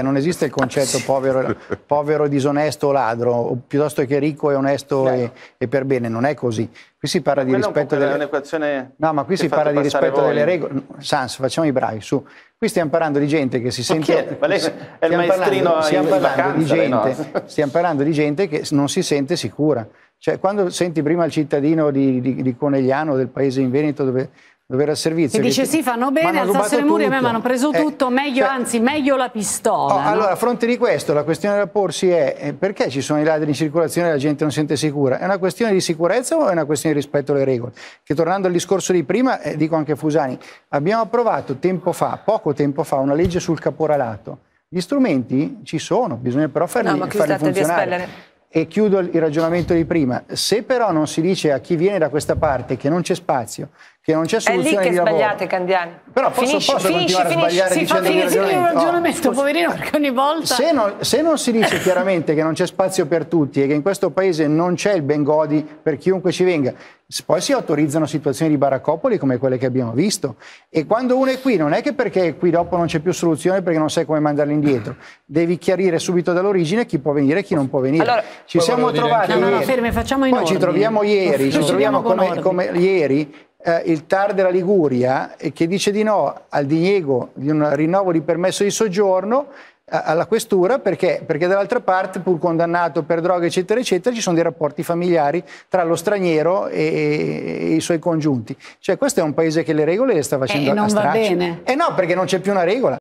Non esiste il concetto povero, povero, disonesto o ladro, piuttosto che ricco e onesto e, e, per bene, non è così. Qui si parla di rispetto delle No, ma qui si parla di rispetto voi. delle regole. Sans, facciamo i bravi, su. Qui stiamo parlando di gente che si sente Ma lei è il maestrino stiamo parlando, in, stiamo, in parlando vacanza, gente, stiamo parlando di gente che non si sente sicura. Cioè, quando senti prima il cittadino di, di, di Conegliano, del paese in Veneto dove, dove era servizio. E dice che... sì, fanno bene, alzassero i muri, a me mi hanno preso eh, tutto, meglio, cioè... anzi meglio la pistola. Oh, no? Allora, a fronte di questo, la questione da porsi è eh, perché ci sono i ladri in circolazione e la gente non si sente sicura? È una questione di sicurezza o è una questione di rispetto alle regole? Che tornando al discorso di prima, eh, dico anche a Fusani, abbiamo approvato tempo fa, poco tempo fa, una legge sul caporalato. Gli strumenti ci sono, bisogna però farli, no, farli funzionare. E chiudo il ragionamento di prima. Se però non si dice a chi viene da questa parte che non c'è spazio, che non c'è soluzione di lavoro. È lì che sbagliate, Candiani. Però posso, finisci, posso finisci, continuare finisci, a sbagliare si dicendo il ragionamento, no, poverino, perché ogni volta... Se non, se non si dice chiaramente che non c'è spazio per tutti e che in questo paese non c'è il ben godi per chiunque ci venga, poi si autorizzano situazioni di baraccopoli come quelle che abbiamo visto. E quando uno è qui, non è che perché qui dopo non c'è più soluzione perché non sai come mandarli indietro. Devi chiarire subito dall'origine chi può venire e chi non può venire. Allora, ci siamo trovati. No, no, no, fermi, facciamo in Poi ordine. ci troviamo ieri, ci troviamo come, come ieri eh, il TAR della Liguria eh, che dice di no al diniego di un rinnovo di permesso di soggiorno eh, alla questura perché, perché dall'altra parte, pur condannato per droga, eccetera, eccetera, ci sono dei rapporti familiari tra lo straniero e, e, e i suoi congiunti. Cioè, questo è un paese che le regole le sta facendo eh, e a non va bene. Eh no, perché non c'è più una regola.